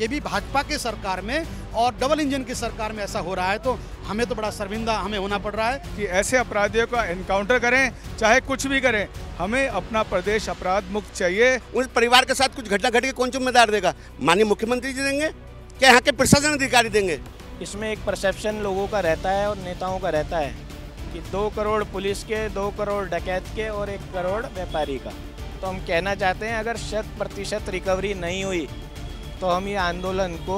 ये भी भाजपा के सरकार में और डबल इंजन की सरकार में ऐसा हो रहा है तो हमें तो बड़ा शर्मिंदा हमें होना पड़ रहा है कि ऐसे अपराधियों का एनकाउंटर करें चाहे कुछ भी करें हमें अपना प्रदेश अपराध मुक्त चाहिए उस परिवार के साथ कुछ घटना घटके कौन जिम्मेदार देगा माननीय मुख्यमंत्री जी देंगे क्या यहाँ के प्रशासन अधिकारी देंगे इसमें एक परसेप्शन लोगों का रहता है और नेताओं का रहता है कि दो करोड़ पुलिस के दो करोड़ डकैत के और एक करोड़ व्यापारी का तो हम कहना चाहते हैं अगर शत प्रतिशत रिकवरी नहीं हुई तो हम ये आंदोलन को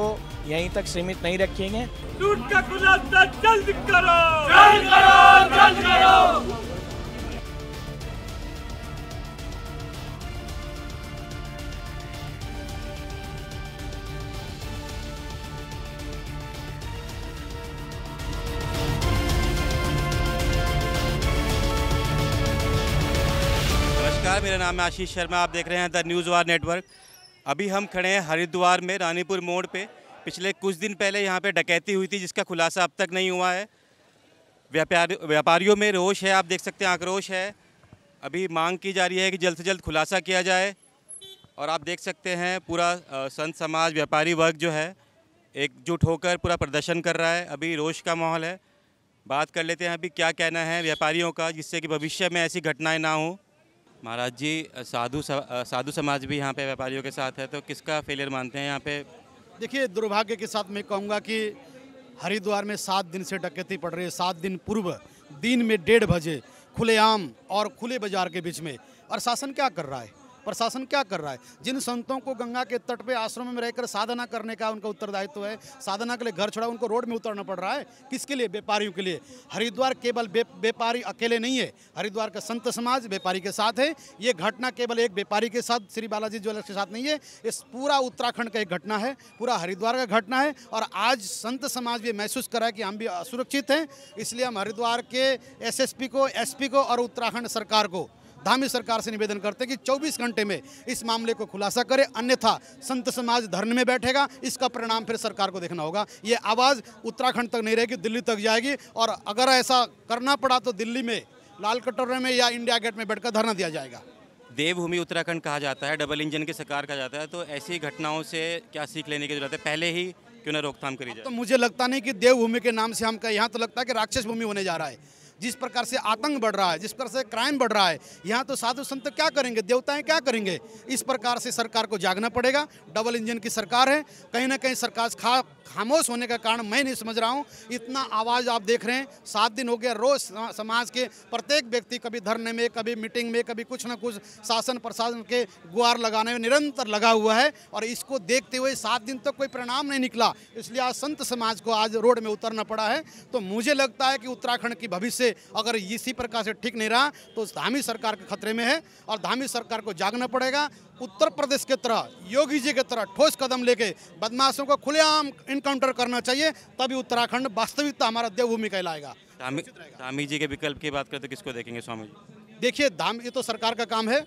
यहीं तक सीमित नहीं रखेंगे लूट का खुलासा जल्द करो जल्द करो जल्द करो नमस्कार मेरा नाम है आशीष शर्मा आप देख रहे हैं द न्यूज़ वार नेटवर्क अभी हम खड़े हैं हरिद्वार में रानीपुर मोड़ पे पिछले कुछ दिन पहले यहाँ पे डकैती हुई थी जिसका खुलासा अब तक नहीं हुआ है व्यापार व्यापारियों में रोष है आप देख सकते हैं आक्रोश है अभी मांग की जा रही है कि जल्द से जल्द खुलासा किया जाए और आप देख सकते हैं पूरा संत समाज व्यापारी वर्ग जो है एकजुट होकर पूरा प्रदर्शन कर रहा है अभी रोष का माहौल है बात कर लेते हैं अभी क्या कहना है व्यापारियों का जिससे कि भविष्य में ऐसी घटनाएं ना हों महाराज जी साधु साधु समाज भी यहाँ पे व्यापारियों के साथ है तो किसका फेलियर मानते हैं यहाँ पे देखिए दुर्भाग्य के साथ मैं कहूँगा कि हरिद्वार में सात दिन से डकैती पड़ रही है सात दिन पूर्व दिन में डेढ़ बजे खुलेआम और खुले बाजार के बीच में और शासन क्या कर रहा है प्रशासन क्या कर रहा है जिन संतों को गंगा के तट पे आश्रम में रहकर साधना करने का उनका उत्तरदायित्व है साधना के लिए घर छोड़ा उनको रोड में उतरना पड़ रहा है किसके लिए व्यापारियों के लिए हरिद्वार केवल व्यापारी अकेले नहीं है हरिद्वार का संत समाज व्यापारी के साथ है ये घटना केवल एक व्यापारी के साथ श्री बालाजी ज्वेलर्स के साथ नहीं है इस पूरा उत्तराखंड का एक घटना है पूरा हरिद्वार का घटना है और आज संत समाज भी महसूस करा कि हम भी असुरक्षित हैं इसलिए हम हरिद्वार के एसएसपी को एसपी को और उत्तराखंड सरकार को धामी सरकार से निवेदन करते हैं कि 24 घंटे में इस मामले को खुलासा करे अन्यथा संत समाज धरने में बैठेगा इसका परिणाम फिर सरकार को देखना होगा ये आवाज़ उत्तराखंड तक नहीं रहेगी दिल्ली तक जाएगी और अगर ऐसा करना पड़ा तो दिल्ली में लाल कटोरे में या इंडिया गेट में बैठकर धरना दिया जाएगा देवभूमि उत्तराखंड कहा जाता है डबल इंजन की सरकार कहा जाता है तो ऐसी घटनाओं से क्या सीख लेने की जरूरत है पहले ही क्यों ना रोकथाम करी जाए तो मुझे लगता नहीं कि देवभूमि के नाम से हम कहें यहाँ तो लगता है कि राक्षस भूमि होने जा रहा है जिस प्रकार से आतंक बढ़ रहा है जिस प्रकार से क्राइम बढ़ रहा है यहाँ तो साधु संत क्या करेंगे देवताएं क्या करेंगे इस प्रकार से सरकार को जागना पड़ेगा डबल इंजन की सरकार है कहीं ना कहीं सरकार खा खामोश होने का कारण मैं नहीं समझ रहा हूँ इतना आवाज़ आप देख रहे हैं सात दिन हो गया रोज़ समाज के प्रत्येक व्यक्ति कभी धरने में कभी मीटिंग में कभी कुछ ना कुछ शासन प्रशासन के गुहार लगाने में निरंतर लगा हुआ है और इसको देखते हुए सात दिन तक तो कोई परिणाम नहीं निकला इसलिए आज संत समाज को आज रोड में उतरना पड़ा है तो मुझे लगता है कि उत्तराखंड की भविष्य अगर इसी प्रकार से ठीक नहीं रहा तो धामी सरकार के खतरे में है और धामी सरकार को जागना पड़ेगा उत्तर प्रदेश के तरह योगी जी के तरह ठोस कदम लेके बदमाशों को खुलेआम इनकाउंटर करना चाहिए तभी उत्तराखंड वास्तविकता हमारा देवभूमि कहलाएगा धामी जी के विकल्प की बात करते किसको देखेंगे स्वामी जी देखिए धाम ये तो सरकार का काम है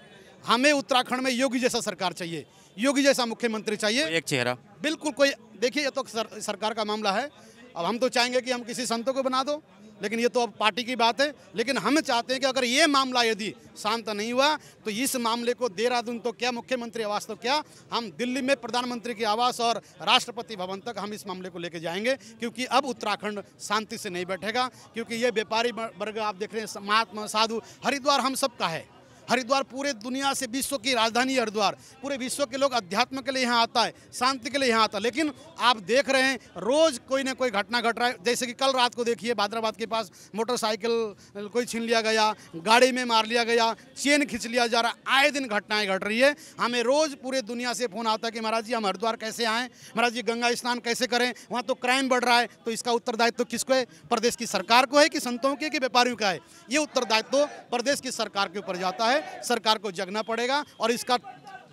हमें उत्तराखंड में योगी जैसा सरकार चाहिए योगी जैसा मुख्यमंत्री चाहिए एक चेहरा बिल्कुल कोई देखिए ये तो सर, सरकार का मामला है अब हम तो चाहेंगे कि हम किसी संतों को बना दो लेकिन ये तो अब पार्टी की बात है लेकिन हम चाहते हैं कि अगर ये मामला यदि शांत नहीं हुआ तो इस मामले को देहरादून तो क्या मुख्यमंत्री आवास तो क्या हम दिल्ली में प्रधानमंत्री के आवास और राष्ट्रपति भवन तक हम इस मामले को लेके जाएंगे क्योंकि अब उत्तराखंड शांति से नहीं बैठेगा क्योंकि ये व्यापारी वर्ग आप देख रहे हैं महात्मा साधु हरिद्वार हम सबका है हरिद्वार पूरे दुनिया से विश्व की राजधानी हरिद्वार पूरे विश्व के लोग अध्यात्म के लिए यहाँ आता है शांति के लिए यहाँ आता है लेकिन आप देख रहे हैं रोज़ कोई ना कोई घटना घट रहा है जैसे कि कल रात को देखिए भाद्राबाद के पास मोटरसाइकिल कोई छीन लिया गया गाड़ी में मार लिया गया चेन खींच लिया जा रहा आए दिन घटनाएं घट रही है हमें रोज़ पूरे दुनिया से फ़ोन आता है कि महाराज जी हम हरिद्वार कैसे आएँ महाराज जी गंगा स्नान कैसे करें वहाँ तो क्राइम बढ़ रहा है तो इसका उत्तरदायित्व तो किसको है प्रदेश की सरकार को है कि संतों के कि व्यापारियों का है ये उत्तरदायित्व तो प्रदेश की सरकार के ऊपर जाता है सरकार को जगना पड़ेगा और इसका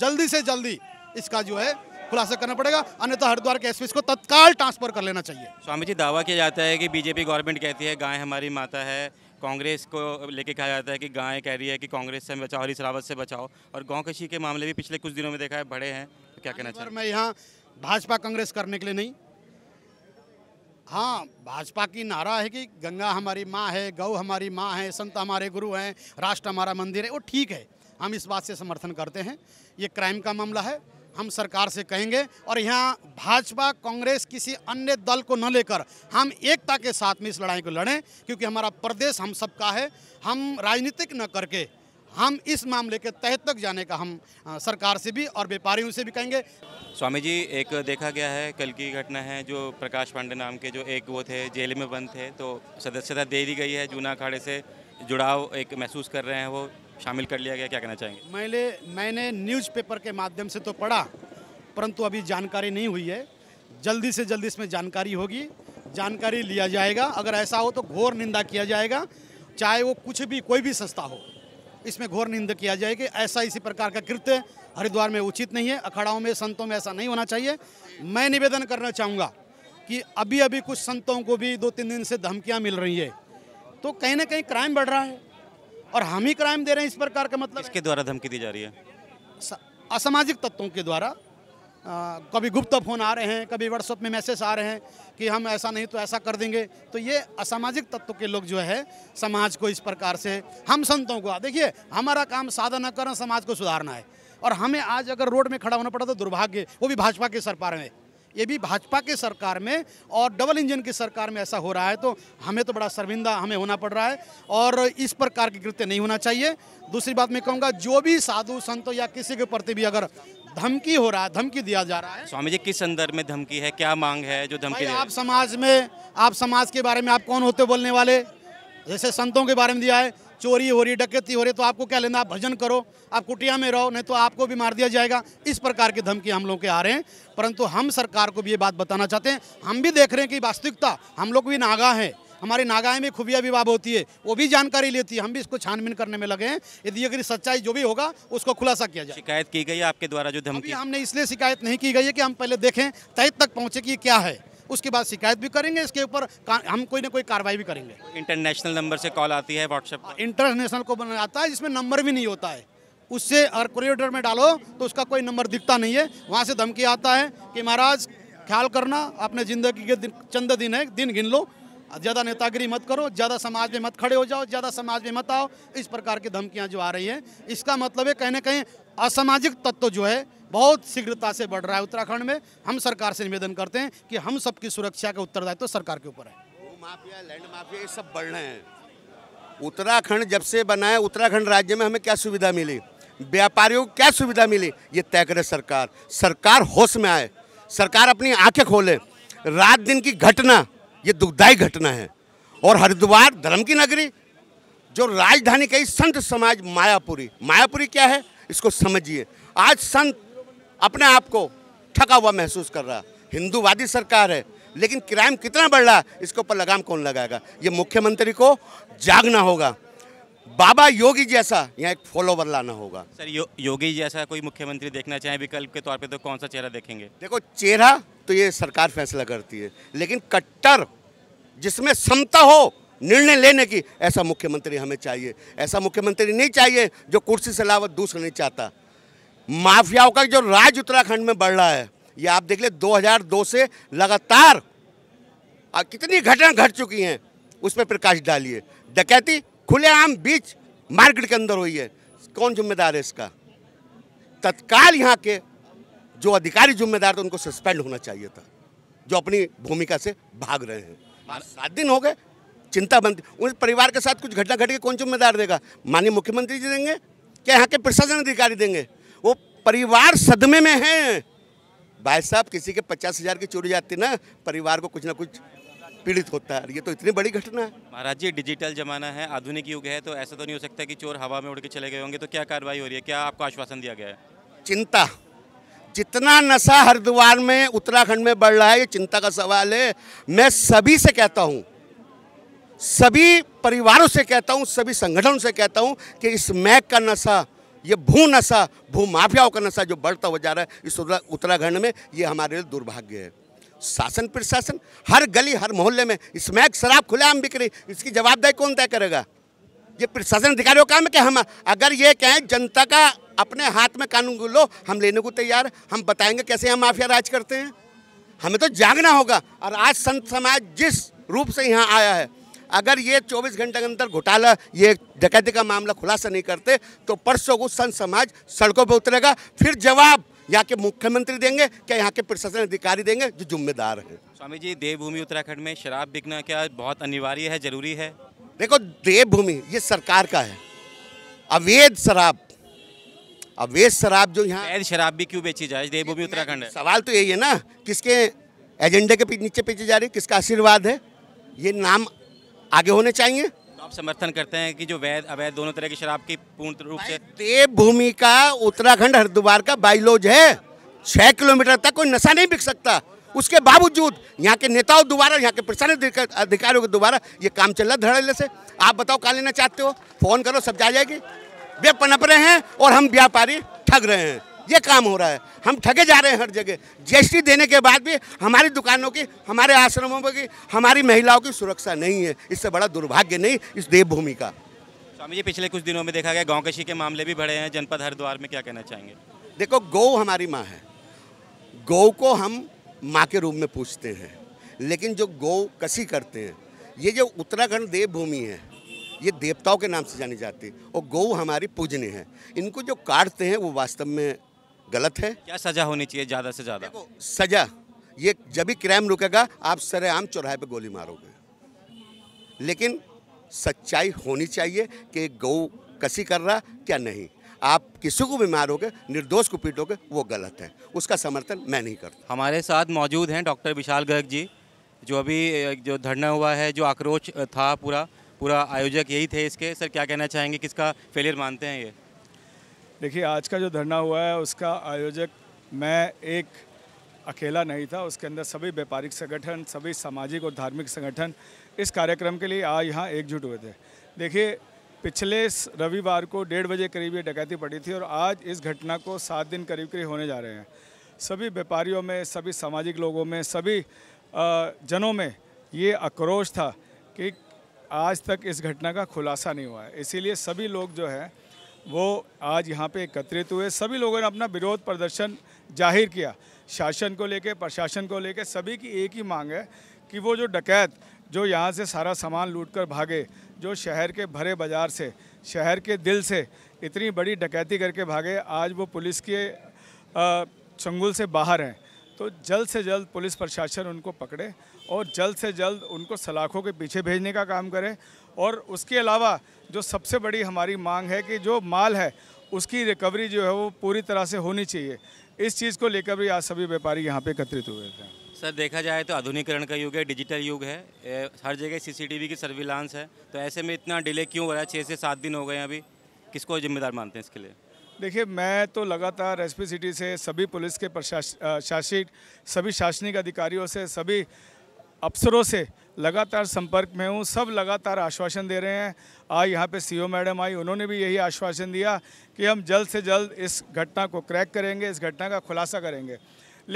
जल्दी से जल्दी इसका जो है खुलासा करना पड़ेगा अन्यथा हरिद्वार के एस को तत्काल ट्रांसफर कर लेना चाहिए स्वामी जी दावा किया जाता है कि बीजेपी गवर्नमेंट कहती है गाय हमारी माता है कांग्रेस को लेके कहा जाता है कि गाय कह रही है कि कांग्रेस से बचाओ हरीश रावत से बचाओ और गाँव कृषि के मामले भी पिछले कुछ दिनों में देखा है बड़े हैं तो क्या कहना चाहिए मैं यहाँ भाजपा कांग्रेस करने के लिए नहीं हाँ भाजपा की नारा है कि गंगा हमारी माँ है गौ हमारी माँ है संत हमारे गुरु हैं राष्ट्र हमारा मंदिर है वो ठीक है हम इस बात से समर्थन करते हैं ये क्राइम का मामला है हम सरकार से कहेंगे और यहाँ भाजपा कांग्रेस किसी अन्य दल को न लेकर हम एकता के साथ में इस लड़ाई को लड़ें क्योंकि हमारा प्रदेश हम सबका है हम राजनीतिक न करके हम इस मामले के तहत तक जाने का हम सरकार से भी और व्यापारियों से भी कहेंगे स्वामी जी एक देखा गया है कल की घटना है जो प्रकाश पांडे नाम के जो एक वो थे जेल में बंद थे तो सदस्यता दे दी गई है जूना अखाड़े से जुड़ाव एक महसूस कर रहे हैं वो शामिल कर लिया गया क्या कहना चाहेंगे मैंने मैंने न्यूज़पेपर के माध्यम से तो पढ़ा परंतु अभी जानकारी नहीं हुई है जल्दी से जल्दी इसमें जानकारी होगी जानकारी लिया जाएगा अगर ऐसा हो तो घोर निंदा किया जाएगा चाहे वो कुछ भी कोई भी संस्था हो इसमें घोर निंदा किया जाएगी ऐसा इसी प्रकार का कृत्य हरिद्वार में उचित नहीं है अखाड़ाओं में संतों में ऐसा नहीं होना चाहिए मैं निवेदन करना चाहूँगा कि अभी अभी कुछ संतों को भी दो तीन दिन से धमकियाँ मिल रही है तो कहीं ना कहीं क्राइम बढ़ रहा है और हम ही क्राइम दे रहे हैं इस प्रकार का मतलब इसके द्वारा धमकी दी जा रही है असामाजिक तत्वों के द्वारा आ, कभी गुप्त फोन आ रहे हैं कभी व्हाट्सअप में मैसेज आ रहे हैं कि हम ऐसा नहीं तो ऐसा कर देंगे तो ये असामाजिक तत्व के लोग जो है समाज को इस प्रकार से हम संतों को देखिए हमारा काम साधना करना समाज को सुधारना है और हमें आज अगर रोड में खड़ा होना पड़ा तो दुर्भाग्य वो भी भाजपा के सरकार में ये भी भाजपा के सरकार में और डबल इंजन की सरकार में ऐसा हो रहा है तो हमें तो बड़ा शर्मिंदा हमें होना पड़ रहा है और इस प्रकार के कृत्य नहीं होना चाहिए दूसरी बात मैं कहूँगा जो भी साधु संत या किसी के प्रति भी अगर धमकी हो रहा है धमकी दिया जा रहा है स्वामी जी किस संदर्भ में धमकी है क्या मांग है जो धमकी आप समाज में आप समाज के बारे में आप कौन होते बोलने वाले जैसे संतों के बारे में दिया है चोरी हो रही डकैती हो रही तो आपको क्या लेना आप भजन करो आप कुटिया में रहो नहीं तो आपको भी मार दिया जाएगा इस प्रकार की धमकी हम लोग के आ रहे हैं परंतु हम सरकार को भी ये बात बताना चाहते हैं हम भी देख रहे हैं कि वास्तविकता हम लोग भी नागा हैं हमारी नागाएँ में खुफिया विवाह होती है वो भी जानकारी लेती है हम भी इसको छानबीन करने में लगे हैं यदि अगर सच्चाई जो भी होगा उसको खुलासा किया जाए शिकायत की गई है आपके द्वारा जो धमकी हमने इसलिए शिकायत नहीं की गई है कि हम पहले देखें तय तक पहुँचे कि क्या है उसके बाद शिकायत भी करेंगे इसके ऊपर हम कोई ना कोई कार्रवाई भी करेंगे इंटरनेशनल नंबर से कॉल आती है व्हाट्सएप इंटरनेशनल को आता है जिसमें नंबर भी नहीं होता है उससे अगर कोरिडोर में डालो तो उसका कोई नंबर दिखता नहीं है वहाँ से धमकी आता है कि महाराज ख्याल करना अपने ज़िंदगी के दिन चंद दिन है दिन गिन लो ज़्यादा नेतागिरी मत करो ज़्यादा समाज में मत खड़े हो जाओ ज़्यादा समाज में मत आओ इस प्रकार की धमकियाँ जो आ रही हैं इसका मतलब है कहीं ना कहीं असामाजिक तत्व जो है बहुत शीघ्रता से बढ़ रहा है उत्तराखंड में हम सरकार से निवेदन करते हैं कि हम सबकी सुरक्षा का उत्तरदायित्व तो सरकार के ऊपर है माफिया लैंड माफिया ये सब बढ़ रहे हैं उत्तराखंड जब से बना है उत्तराखंड राज्य में हमें क्या सुविधा मिली व्यापारियों को क्या सुविधा मिली ये तय करे सरकार सरकार होश में आए सरकार अपनी आंखें खोले रात दिन की घटना ये दुखदायी घटना है और हरिद्वार धर्म की नगरी जो राजधानी कही संत समाज मायापुरी मायापुरी क्या है इसको समझिए आज संत अपने आप को ठका हुआ महसूस कर रहा हिंदूवादी सरकार है लेकिन क्राइम कितना बढ़ रहा है इसके ऊपर लगाम कौन लगाएगा ये मुख्यमंत्री को जागना होगा बाबा योगी जैसा यहाँ एक फॉलोवर लाना होगा सर यो, योगी जैसा कोई मुख्यमंत्री देखना चाहे विकल्प के तौर पे तो कौन सा चेहरा देखेंगे देखो चेहरा तो ये सरकार फैसला करती है लेकिन कट्टर जिसमें क्षमता हो निर्णय लेने की ऐसा मुख्यमंत्री हमें चाहिए ऐसा मुख्यमंत्री नहीं चाहिए जो कुर्सी से लावत दूसरा नहीं चाहता माफियाओं का जो राज उत्तराखंड में बढ़ रहा है ये आप देख ले 2002 से लगातार कितनी घटना घट चुकी हैं उस पर प्रकाश डालिए डकैती खुलेआम बीच मार्केट के अंदर हुई है कौन जिम्मेदार है इसका तत्काल यहाँ के जो अधिकारी जिम्मेदार थे उनको सस्पेंड होना चाहिए था जो अपनी भूमिका से भाग रहे हैं सात दिन हो गए चिंता बनती उन परिवार के साथ कुछ घटना घट के कौन जिम्मेदार देगा माननीय मुख्यमंत्री जी देंगे क्या यहाँ के प्रशासन अधिकारी देंगे वो परिवार सदमे में है भाई साहब किसी के पचास हजार की चोरी जाती ना परिवार को कुछ ना कुछ पीड़ित होता है ये तो इतनी बड़ी घटना है महाराज जी डिजिटल जमाना है आधुनिक युग है तो ऐसा तो नहीं हो सकता कि चोर हवा में उड़ के चले गए होंगे तो क्या कार्रवाई हो रही है क्या आपको आश्वासन दिया गया है चिंता जितना नशा हरिद्वार में उत्तराखंड में बढ़ रहा है ये चिंता का सवाल है मैं सभी से कहता हूँ सभी परिवारों से कहता हूँ सभी संगठनों से कहता हूँ कि इस मैक का नशा ये भू नशा भू माफियाओं का नशा जो बढ़ता हुआ जा रहा है इस उत्तराखंड में ये हमारे लिए दुर्भाग्य है शासन प्रशासन हर गली हर मोहल्ले में स्मैक शराब खुलेआम बिक रही इसकी जवाबदारी कौन तय करेगा ये प्रशासन अधिकारियों काम है कि हम अगर ये कहें जनता का अपने हाथ में कानून लो हम लेने को तैयार हम बताएंगे कैसे हम माफिया राज करते हैं हमें तो जागना होगा और आज संत समाज जिस रूप से यहाँ आया है अगर ये 24 घंटे के अंदर घोटाला ये डकैती का मामला खुलासा नहीं करते तो परसों को संत समाज सड़कों पर उतरेगा फिर जवाब यहाँ के मुख्यमंत्री देंगे क्या यहाँ के प्रशासन अधिकारी देंगे जो जिम्मेदार हैं स्वामी जी देवभूमि उत्तराखंड में शराब बिकना क्या बहुत अनिवार्य है जरूरी है देखो देवभूमि ये सरकार का है अवैध शराब अवैध शराब जो यहाँ अवैध शराब भी क्यों बेची जाए देवभूमि उत्तराखंड है सवाल तो यही है ना किसके एजेंडे के नीचे बेची जा रही किसका आशीर्वाद है ये नाम आगे होने चाहिए तो आप समर्थन करते हैं कि जो वैध अवैध दोनों तरह की शराब की पूर्ण रूप से देव भूमि का उत्तराखंड हरिद्वार का बाइलोज है छह किलोमीटर तक कोई नशा नहीं बिक सकता उसके बावजूद यहाँ के नेताओं द्वारा यहाँ के प्रशासन अधिकारियों के द्वारा ये काम चल रहा धड़ल्ले से आप बताओ कहाँ लेना चाहते हो फोन करो सब जा जाएगी वे पनप रहे हैं और हम व्यापारी ठग रहे हैं ये काम हो रहा है हम ठगे जा रहे हैं हर जगह जीएसटी देने के बाद भी हमारी दुकानों की हमारे आश्रमों की हमारी महिलाओं की सुरक्षा नहीं है इससे बड़ा दुर्भाग्य नहीं इस देवभूमि का स्वामी जी पिछले कुछ दिनों में देखा गया गाँव के मामले भी बढ़े हैं जनपद हरिद्वार में क्या कहना चाहेंगे देखो गौ हमारी माँ है गौ को हम माँ के रूप में पूछते हैं लेकिन जो गौ कसी करते हैं ये जो उत्तराखंड देवभूमि है ये देवताओं के नाम से जानी जाती है और गौ हमारी पूजनी है इनको जो काटते हैं वो वास्तव में गलत है क्या सजा होनी चाहिए ज़्यादा से ज़्यादा सजा ये जब भी क्राइम रुकेगा आप सरेआम चौराहे पे गोली मारोगे लेकिन सच्चाई होनी चाहिए कि गौ कसी कर रहा क्या नहीं आप किसी को भी मारोगे निर्दोष को पीटोगे वो गलत है उसका समर्थन मैं नहीं करता हमारे साथ मौजूद हैं डॉक्टर विशाल गर्ग जी जो अभी जो धरना हुआ है जो आक्रोश था पूरा पूरा आयोजक यही थे इसके सर क्या कहना चाहेंगे किसका फेलियर मानते हैं ये देखिए आज का जो धरना हुआ है उसका आयोजक मैं एक अकेला नहीं था उसके अंदर सभी व्यापारिक संगठन सभी सामाजिक और धार्मिक संगठन इस कार्यक्रम के लिए आज यहाँ एकजुट हुए थे देखिए पिछले रविवार को डेढ़ बजे करीब ये डकैती पड़ी थी और आज इस घटना को सात दिन करीब करीब होने जा रहे हैं सभी व्यापारियों में सभी सामाजिक लोगों में सभी जनों में ये आक्रोश था कि आज तक इस घटना का खुलासा नहीं हुआ है इसीलिए सभी लोग जो है वो आज यहाँ पे एकत्रित हुए सभी लोगों ने अपना विरोध प्रदर्शन जाहिर किया शासन को लेके प्रशासन को लेके सभी की एक ही मांग है कि वो जो डकैत जो यहाँ से सारा सामान लूटकर भागे जो शहर के भरे बाज़ार से शहर के दिल से इतनी बड़ी डकैती करके भागे आज वो पुलिस के चंगुल से बाहर हैं तो जल्द से जल्द पुलिस प्रशासन उनको पकड़े और जल्द से जल्द उनको सलाखों के पीछे भेजने का काम करे और उसके अलावा जो सबसे बड़ी हमारी मांग है कि जो माल है उसकी रिकवरी जो है वो पूरी तरह से होनी चाहिए इस चीज़ को लेकर भी आज सभी व्यापारी यहाँ पे एकत्रित हुए थे सर देखा जाए तो आधुनिकरण का युग है डिजिटल युग है हर जगह सीसीटीवी की सर्विलांस है तो ऐसे में इतना डिले क्यों हो रहा है छः से सात दिन हो गए अभी किसको जिम्मेदार मानते हैं इसके लिए देखिए मैं तो लगातार एसपी सिटी से सभी पुलिस के प्रशासित सभी शासनिक अधिकारियों से सभी अफसरों से लगातार संपर्क में हूँ सब लगातार आश्वासन दे रहे हैं आज यहाँ पे सीओ मैडम आई उन्होंने भी यही आश्वासन दिया कि हम जल्द से जल्द इस घटना को क्रैक करेंगे इस घटना का खुलासा करेंगे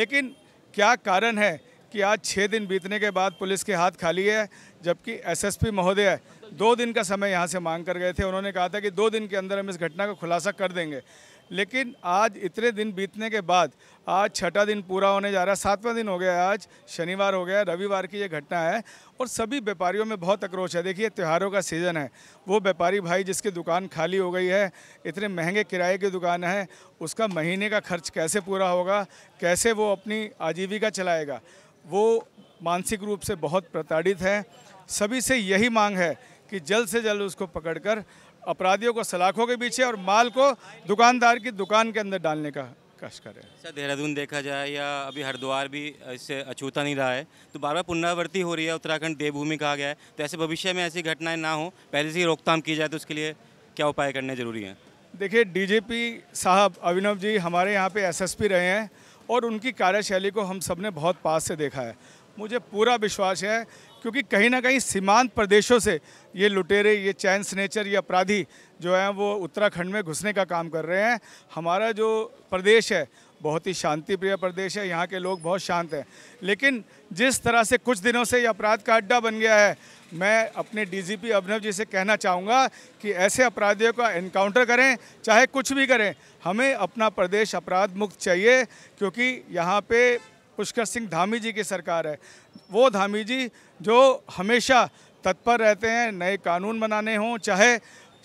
लेकिन क्या कारण है कि आज छः दिन बीतने के बाद पुलिस के हाथ खाली है जबकि एसएसपी महोदय दो दिन का समय यहाँ से मांग कर गए थे उन्होंने कहा था कि दो दिन के अंदर हम इस घटना का खुलासा कर देंगे लेकिन आज इतने दिन बीतने के बाद आज छठा दिन पूरा होने जा रहा है सातवां दिन हो गया आज शनिवार हो गया रविवार की ये घटना है और सभी व्यापारियों में बहुत आक्रोश है देखिए त्योहारों का सीज़न है वो व्यापारी भाई जिसकी दुकान खाली हो गई है इतने महंगे किराए की दुकान है उसका महीने का खर्च कैसे पूरा होगा कैसे वो अपनी आजीविका चलाएगा वो मानसिक रूप से बहुत प्रताड़ित हैं सभी से यही मांग है कि जल्द से जल्द उसको पकड़कर अपराधियों को सलाखों के पीछे और माल को दुकानदार की दुकान के अंदर डालने का कष्ट करें सर देहरादून देखा जाए या अभी हरिद्वार भी इससे अछूता नहीं रहा है तो बार बार पुनरावृत्ति हो रही है उत्तराखंड देवभूमि कहा गया है तो ऐसे भविष्य में ऐसी घटनाएं ना हो पहले से ही रोकथाम की जाए तो उसके लिए क्या उपाय करने जरूरी हैं देखिए डीजीपी साहब अभिनव जी हमारे यहाँ पे एसएसपी रहे हैं और उनकी कार्यशैली को हम सब ने बहुत पास से देखा है मुझे पूरा विश्वास है क्योंकि कहीं ना कहीं सीमांत प्रदेशों से ये लुटेरे ये चैन स्नेचर ये अपराधी जो हैं वो उत्तराखंड में घुसने का काम कर रहे हैं हमारा जो प्रदेश है बहुत ही शांति प्रिय प्रदेश है यहाँ के लोग बहुत शांत हैं लेकिन जिस तरह से कुछ दिनों से ये अपराध का अड्डा बन गया है मैं अपने डीजीपी अभिनव जी से कहना चाहूँगा कि ऐसे अपराधियों का एनकाउंटर करें चाहे कुछ भी करें हमें अपना प्रदेश अपराध मुक्त चाहिए क्योंकि यहाँ पे पुष्कर सिंह धामी जी की सरकार है वो धामी जी जो हमेशा तत्पर रहते हैं नए कानून बनाने हों चाहे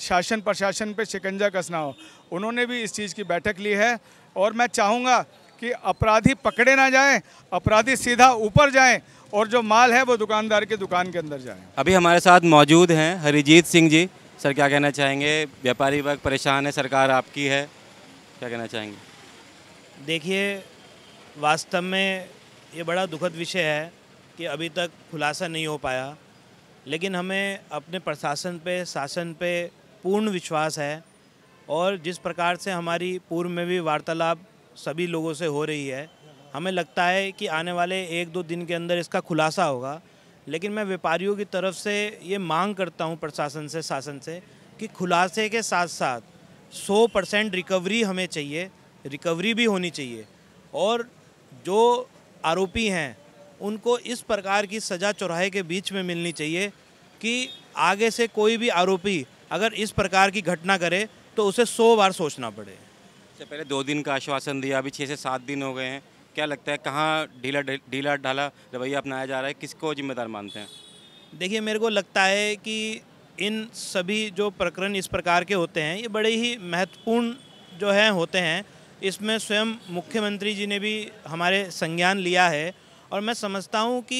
शासन प्रशासन पे शिकंजा कसना हो उन्होंने भी इस चीज़ की बैठक ली है और मैं चाहूँगा कि अपराधी पकड़े ना जाए अपराधी सीधा ऊपर जाएं और जो माल है वो दुकानदार की दुकान के अंदर जाए अभी हमारे साथ मौजूद हैं हरिजीत सिंह जी सर क्या कहना चाहेंगे व्यापारी वर्ग परेशान है सरकार आपकी है क्या कहना चाहेंगे देखिए वास्तव में ये बड़ा दुखद विषय है कि अभी तक खुलासा नहीं हो पाया लेकिन हमें अपने प्रशासन पे शासन पे पूर्ण विश्वास है और जिस प्रकार से हमारी पूर्व में भी वार्तालाप सभी लोगों से हो रही है हमें लगता है कि आने वाले एक दो दिन के अंदर इसका खुलासा होगा लेकिन मैं व्यापारियों की तरफ से ये मांग करता हूँ प्रशासन से शासन से कि खुलासे के साथ साथ 100 परसेंट रिकवरी हमें चाहिए रिकवरी भी होनी चाहिए और जो आरोपी हैं उनको इस प्रकार की सज़ा चौराहे के बीच में मिलनी चाहिए कि आगे से कोई भी आरोपी अगर इस प्रकार की घटना करे तो उसे सौ बार सोचना पड़े इससे पहले दो दिन का आश्वासन दिया अभी छः से सात दिन हो गए हैं क्या लगता है कहाँ ढीला ढीला ढाला रवैया अपनाया जा रहा है किसको जिम्मेदार मानते हैं देखिए मेरे को लगता है कि इन सभी जो प्रकरण इस प्रकार के होते हैं ये बड़े ही महत्वपूर्ण जो हैं होते हैं इसमें स्वयं मुख्यमंत्री जी ने भी हमारे संज्ञान लिया है और मैं समझता हूँ कि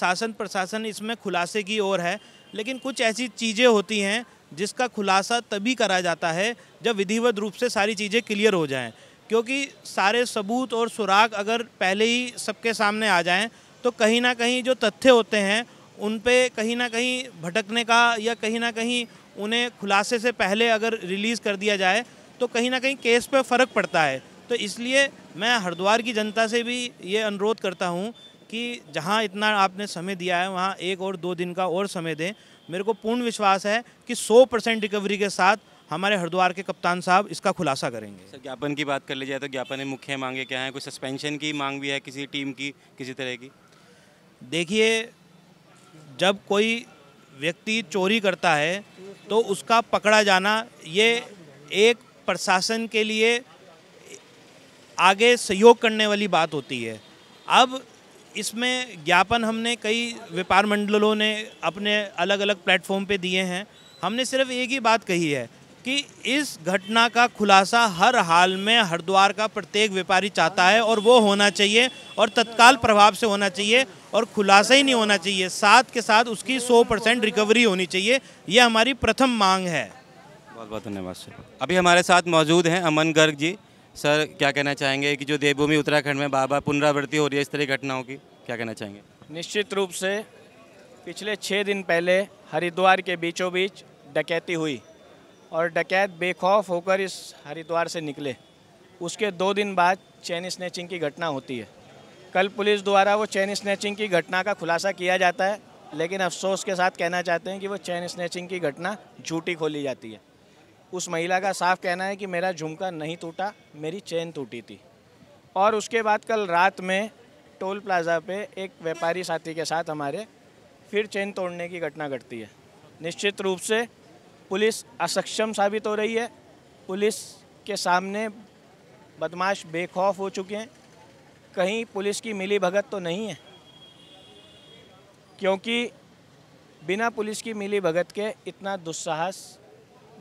शासन प्रशासन इसमें खुलासे की ओर है लेकिन कुछ ऐसी चीज़ें होती हैं जिसका खुलासा तभी करा जाता है जब विधिवत रूप से सारी चीज़ें क्लियर हो जाएं क्योंकि सारे सबूत और सुराग अगर पहले ही सबके सामने आ जाएं तो कहीं ना कहीं जो तथ्य होते हैं उन पे कहीं ना कहीं भटकने का या कहीं ना कहीं उन्हें खुलासे से पहले अगर रिलीज़ कर दिया जाए तो कहीं ना कहीं केस पर फ़र्क पड़ता है तो इसलिए मैं हरिद्वार की जनता से भी ये अनुरोध करता हूँ कि जहाँ इतना आपने समय दिया है वहाँ एक और दो दिन का और समय दें मेरे को पूर्ण विश्वास है कि 100 परसेंट रिकवरी के साथ हमारे हरिद्वार के कप्तान साहब इसका खुलासा करेंगे सर ज्ञापन की बात कर ली जाए तो ज्ञापन में मुख्य मांगे क्या हैं कोई सस्पेंशन की मांग भी है किसी टीम की किसी तरह की देखिए जब कोई व्यक्ति चोरी करता है तो उसका पकड़ा जाना ये एक प्रशासन के लिए आगे सहयोग करने वाली बात होती है अब इसमें ज्ञापन हमने कई व्यापार मंडलों ने अपने अलग अलग प्लेटफॉर्म पे दिए हैं हमने सिर्फ एक ही बात कही है कि इस घटना का खुलासा हर हाल में हरिद्वार का प्रत्येक व्यापारी चाहता है और वो होना चाहिए और तत्काल प्रभाव से होना चाहिए और खुलासा ही नहीं होना चाहिए साथ के साथ उसकी 100 परसेंट रिकवरी होनी चाहिए यह हमारी प्रथम मांग है बहुत बहुत धन्यवाद सर अभी हमारे साथ मौजूद हैं अमन गर्ग जी सर क्या कहना चाहेंगे कि जो देवभूमि उत्तराखंड में बाबा पुनरावृत्ति हो रही है इस तरह की घटनाओं की क्या कहना चाहेंगे निश्चित रूप से पिछले छः दिन पहले हरिद्वार के बीचों बीच डकैती हुई और डकैत बेखौफ होकर इस हरिद्वार से निकले उसके दो दिन बाद चैन स्नैचिंग की घटना होती है कल पुलिस द्वारा वो चैन स्नैचिंग की घटना का खुलासा किया जाता है लेकिन अफसोस के साथ कहना चाहते हैं कि वो चैन स्नैचिंग की घटना झूठी खोली जाती है उस महिला का साफ कहना है कि मेरा झुमका नहीं टूटा मेरी चेन टूटी थी और उसके बाद कल रात में टोल प्लाजा पे एक व्यापारी साथी के साथ हमारे फिर चेन तोड़ने की घटना घटती है निश्चित रूप से पुलिस असक्षम साबित हो रही है पुलिस के सामने बदमाश बेखौफ हो चुके हैं कहीं पुलिस की मिली भगत तो नहीं है क्योंकि बिना पुलिस की मिली भगत के इतना दुस्साहस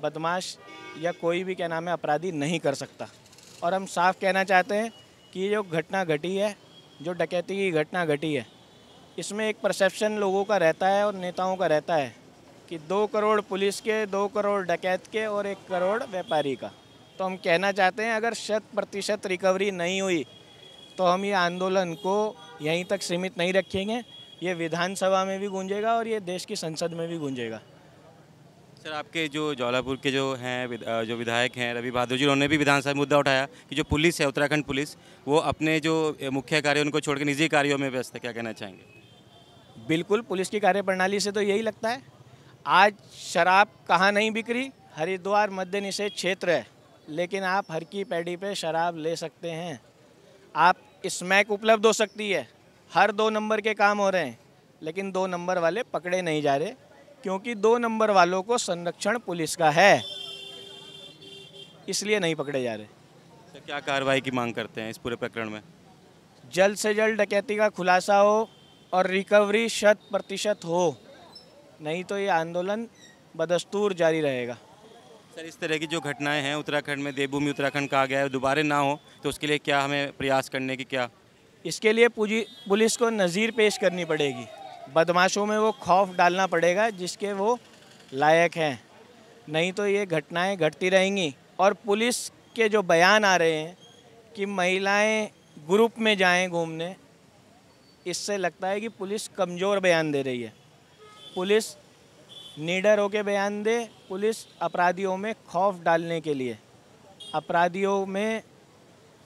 बदमाश या कोई भी क्या नाम है अपराधी नहीं कर सकता और हम साफ कहना चाहते हैं कि जो घटना घटी है जो डकैती की घटना घटी है इसमें एक परसेप्शन लोगों का रहता है और नेताओं का रहता है कि दो करोड़ पुलिस के दो करोड़ डकैत के और एक करोड़ व्यापारी का तो हम कहना चाहते हैं अगर शत प्रतिशत रिकवरी नहीं हुई तो हम ये आंदोलन को यहीं तक सीमित नहीं रखेंगे ये विधानसभा में भी गूंजेगा और ये देश की संसद में भी गूंजेगा सर आपके जो जौलापुर के जो हैं जो विधायक हैं रवि बहादुर जी उन्होंने भी विधानसभा में मुद्दा उठाया कि जो पुलिस है उत्तराखंड पुलिस वो अपने जो मुख्य कार्य उनको छोड़कर निजी कार्यों में व्यस्त है क्या कहना चाहेंगे बिल्कुल पुलिस की कार्यप्रणाली से तो यही लगता है आज शराब कहाँ नहीं बिक्री हरिद्वार मध्य निषेध क्षेत्र है लेकिन आप हर की पैड़ी पे शराब ले सकते हैं आप स्मैक उपलब्ध हो सकती है हर दो नंबर के काम हो रहे हैं लेकिन दो नंबर वाले पकड़े नहीं जा रहे क्योंकि दो नंबर वालों को संरक्षण पुलिस का है इसलिए नहीं पकड़े जा रहे तो क्या कार्रवाई की मांग करते हैं इस पूरे प्रकरण में जल्द से जल्द डकैती का खुलासा हो और रिकवरी शत प्रतिशत हो नहीं तो ये आंदोलन बदस्तूर जारी रहेगा सर इस तरह की जो घटनाएं हैं उत्तराखंड में देवभूमि उत्तराखंड कहा गया है दोबारा ना हो तो उसके लिए क्या हमें प्रयास करने की क्या इसके लिए पुलिस को नज़ीर पेश करनी पड़ेगी बदमाशों में वो खौफ डालना पड़ेगा जिसके वो लायक हैं नहीं तो ये घटनाएं घटती रहेंगी और पुलिस के जो बयान आ रहे हैं कि महिलाएं ग्रुप में जाएं घूमने इससे लगता है कि पुलिस कमज़ोर बयान दे रही है पुलिस निडर होकर बयान दे पुलिस अपराधियों में खौफ डालने के लिए अपराधियों में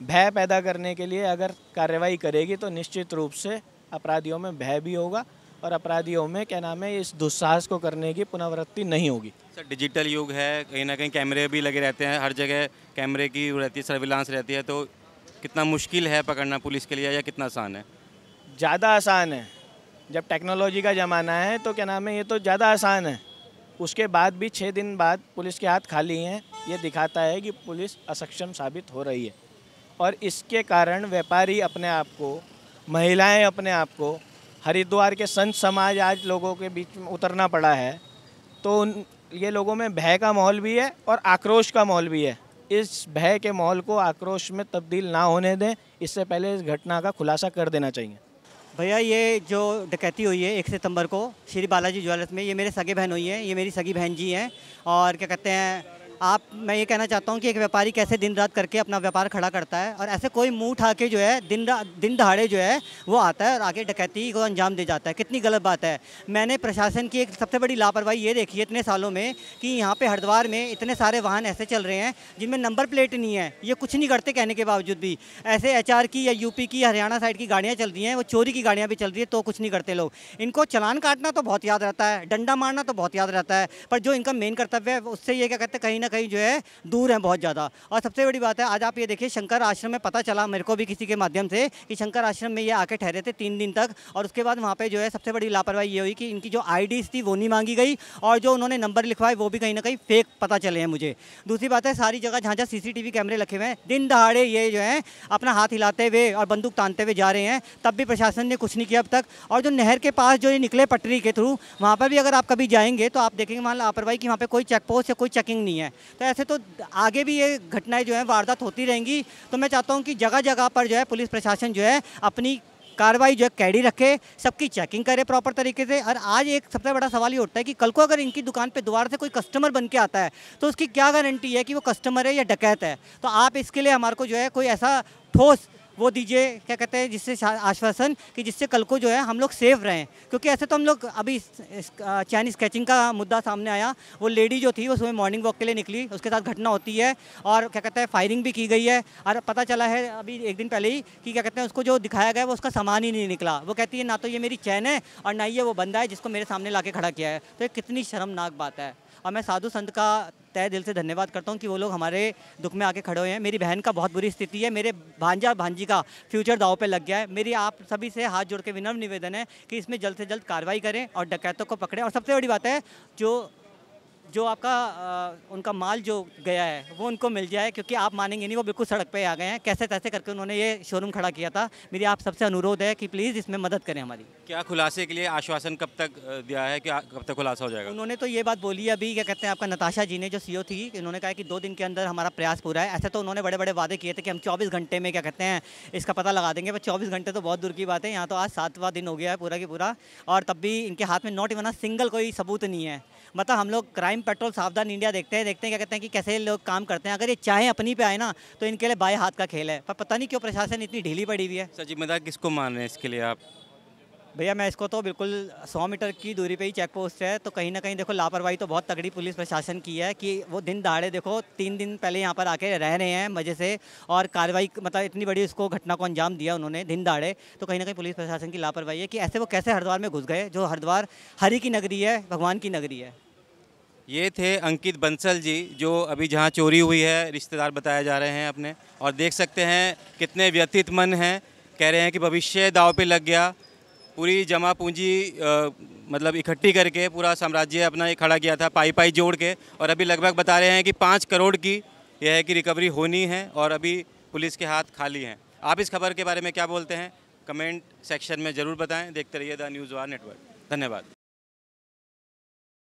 भय पैदा करने के लिए अगर कार्रवाई करेगी तो निश्चित रूप से अपराधियों में भय भी होगा और अपराधियों में क्या नाम है इस दुस्साहस को करने की पुनरावृत्ति नहीं होगी सर डिजिटल युग है कहीं ना कहीं कैमरे भी लगे रहते हैं हर जगह कैमरे की रहती है सर्विलांस रहती है तो कितना मुश्किल है पकड़ना पुलिस के लिए या कितना आसान है ज़्यादा आसान है जब टेक्नोलॉजी का ज़माना है तो क्या नाम है ये तो ज़्यादा आसान है उसके बाद भी छः दिन बाद पुलिस के हाथ खाली हैं ये दिखाता है कि पुलिस असक्षम साबित हो रही है और इसके कारण व्यापारी अपने आप को महिलाएं अपने आप को हरिद्वार के संत समाज आज लोगों के बीच में उतरना पड़ा है तो उन ये लोगों में भय का माहौल भी है और आक्रोश का माहौल भी है इस भय के माहौल को आक्रोश में तब्दील ना होने दें इससे पहले इस घटना का खुलासा कर देना चाहिए भैया ये जो डकैती हुई है एक सितंबर को श्री बालाजी ज्वेलर्स में ये मेरे सगे बहन हुई है ये मेरी सगी बहन जी हैं और क्या कहते हैं आप मैं ये कहना चाहता हूँ कि एक व्यापारी कैसे दिन रात करके अपना व्यापार खड़ा करता है और ऐसे कोई मुंह उठा के जो है दिन दिन दहाड़े जो है वो आता है और आगे डकैती को अंजाम दे जाता है कितनी गलत बात है मैंने प्रशासन की एक सबसे बड़ी लापरवाही ये देखी है इतने सालों में कि यहाँ पर हरिद्वार में इतने सारे वाहन ऐसे चल रहे हैं जिनमें नंबर प्लेट नहीं है ये कुछ नहीं करते कहने के बावजूद भी ऐसे एच की या यूपी की हरियाणा साइड की गाड़ियाँ चल रही हैं वो चोरी की गाड़ियाँ भी चल रही है तो कुछ नहीं करते लोग इनको चलान काटना तो बहुत याद रहता है डंडा मारना तो बहुत याद रहता है पर जो इनका मेन कर्तव्य है उससे ये क्या कहते हैं कहीं ना कहीं जो है दूर हैं बहुत ज़्यादा और सबसे बड़ी बात है आज आप ये देखिए शंकर आश्रम में पता चला मेरे को भी किसी के माध्यम से कि शंकर आश्रम में ये आके ठहरे थे तीन दिन तक और उसके बाद वहाँ पर जो है सबसे बड़ी लापरवाही ये हुई कि इनकी जो आई थी वो नहीं मांगी गई और जो उन्होंने नंबर लिखवाए वो भी कहीं ना कहीं फेक पता चले हैं मुझे दूसरी बात है सारी जगह जहाँ जहाँ सी कैमरे रखे हुए हैं दिन दहाड़े ये जो है अपना हाथ हिलाते हुए और बंदूक तानते हुए जा रहे हैं तब भी प्रशासन ने कुछ नहीं किया अब तक और जो नहर के पास जो ये निकले पटरी के थ्रू वहाँ पर भी अगर आप कभी जाएंगे तो आप देखेंगे वहाँ लापरवाही की वहाँ पर कोई चेक पोस्ट या कोई चेकिंग नहीं है तो ऐसे तो आगे भी ये घटनाएं जो है वारदात होती रहेंगी तो मैं चाहता हूँ कि जगह जगह पर जो है पुलिस प्रशासन जो है अपनी कार्रवाई जो है कैडी रखे सबकी चेकिंग करे प्रॉपर तरीके से और आज एक सबसे बड़ा सवाल ये उठता है कि कल को अगर इनकी दुकान पे दोबारा से कोई कस्टमर बन के आता है तो उसकी क्या गारंटी है कि वो कस्टमर है या डकैत है तो आप इसके लिए हमारे को जो है कोई ऐसा ठोस वो दीजिए क्या कहते हैं जिससे आश्वासन कि जिससे कल को जो है हम लोग सेफ रहें क्योंकि ऐसे तो हम लोग अभी चैन स्केचिंग का मुद्दा सामने आया वो लेडी जो थी वो सुबह मॉर्निंग वॉक के लिए निकली उसके साथ घटना होती है और क्या कहते हैं फायरिंग भी की गई है और पता चला है अभी एक दिन पहले ही कि क्या कहते हैं उसको जो दिखाया गया वो उसका सामान ही नहीं निकला वो कहती है ना तो ये मेरी चैन है और ना ही ये वो बंदा है जिसको मेरे सामने ला खड़ा किया है तो ये कितनी शर्मनाक बात है और मैं साधु संत का तय दिल से धन्यवाद करता हूँ कि वो लोग हमारे दुख में आके खड़े हुए हैं मेरी बहन का बहुत बुरी स्थिति है मेरे भांजा भांजी का फ्यूचर दाव पे लग गया है मेरी आप सभी से हाथ जोड़ के विनम्र निवेदन है कि इसमें जल्द से जल्द कार्रवाई करें और डकैतों को पकड़ें और सबसे बड़ी बात है जो जो आपका आ, उनका माल जो गया है वो उनको मिल जाए क्योंकि आप मानेंगे नहीं वो बिल्कुल सड़क पे आ गए हैं कैसे तैसे करके उन्होंने ये शोरूम खड़ा किया था मेरी आप सबसे अनुरोध है कि प्लीज़ इसमें मदद करें हमारी क्या खुलासे के लिए आश्वासन कब तक दिया है कि कब तक खुलासा हो जाएगा उन्होंने तो ये बात बोली अभी क्या कहते हैं आपका नताशा जी ने जो सी e थी उन्होंने कहा कि दो दिन के अंदर हमारा प्रयास पूरा है ऐसे तो उन्होंने बड़े बड़े वादे किए थे कि हम चौबीस घंटे में क्या कहते हैं इसका पता लगा देंगे पर चौबीस घंटे तो बहुत दूर की बात है यहाँ तो आज सातवा दिन हो गया है पूरा की पूरा और तब भी इनके हाथ में नॉट इवन सिंगल कोई सबूत नहीं है मतलब हम लोग क्राइम पेट्रोल सावधान इंडिया देखते हैं देखते हैं क्या कहते हैं कि कैसे लोग काम करते हैं अगर ये चाहे अपनी पे आए ना तो इनके लिए बाएँ हाथ का खेल है पर पता नहीं क्यों प्रशासन इतनी ढीली पड़ी हुई है सर जिम्मेदार किसको मान रहे हैं इसके लिए आप भैया मैं इसको तो बिल्कुल 100 मीटर की दूरी पे ही चेक पोस्ट है तो कहीं ना कहीं देखो लापरवाही तो बहुत तगड़ी पुलिस प्रशासन की है कि वो दिन दाड़े देखो तीन दिन पहले यहाँ पर आके रह रहे हैं मज़े से और कार्रवाई मतलब इतनी बड़ी उसको घटना को अंजाम दिया उन्होंने दिन दाड़े तो कहीं ना कहीं पुलिस प्रशासन की लापरवाही है कि ऐसे वो कैसे हरिद्वार में घुस गए जो हरिद्वार हरी की नगरी है भगवान की नगरी है ये थे अंकित बंसल जी जो अभी जहाँ चोरी हुई है रिश्तेदार बताए जा रहे हैं अपने और देख सकते हैं कितने व्यथित मन हैं कह रहे हैं कि भविष्य दाव पे लग गया पूरी जमा पूंजी मतलब इकट्ठी करके पूरा साम्राज्य अपना खड़ा किया था पाई पाई जोड़ के और अभी लगभग बता रहे हैं कि पाँच करोड़ की यह है कि रिकवरी होनी है और अभी पुलिस के हाथ खाली हैं आप इस खबर के बारे में क्या बोलते हैं कमेंट सेक्शन में ज़रूर बताएं देखते रहिए द न्यूज़ वार नेटवर्क धन्यवाद